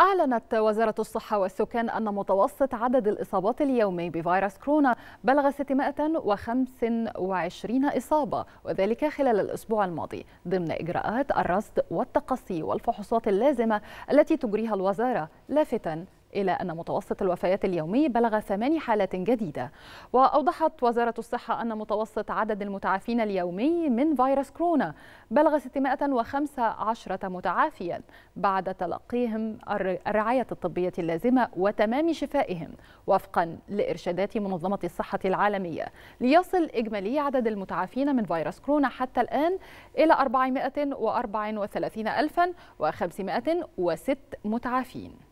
أعلنت وزارة الصحة والسكان أن متوسط عدد الإصابات اليومي بفيروس كورونا بلغ 625 إصابة وذلك خلال الأسبوع الماضي ضمن إجراءات الرصد والتقصي والفحوصات اللازمة التي تجريها الوزارة لافتا إلى أن متوسط الوفيات اليومي بلغ ثماني حالات جديدة وأوضحت وزارة الصحة أن متوسط عدد المتعافين اليومي من فيروس كورونا بلغ 615 متعافيا بعد تلقيهم الرعاية الطبية اللازمة وتمام شفائهم وفقا لإرشادات منظمة الصحة العالمية ليصل إجمالي عدد المتعافين من فيروس كورونا حتى الآن إلى 434 ألفا و506 متعافين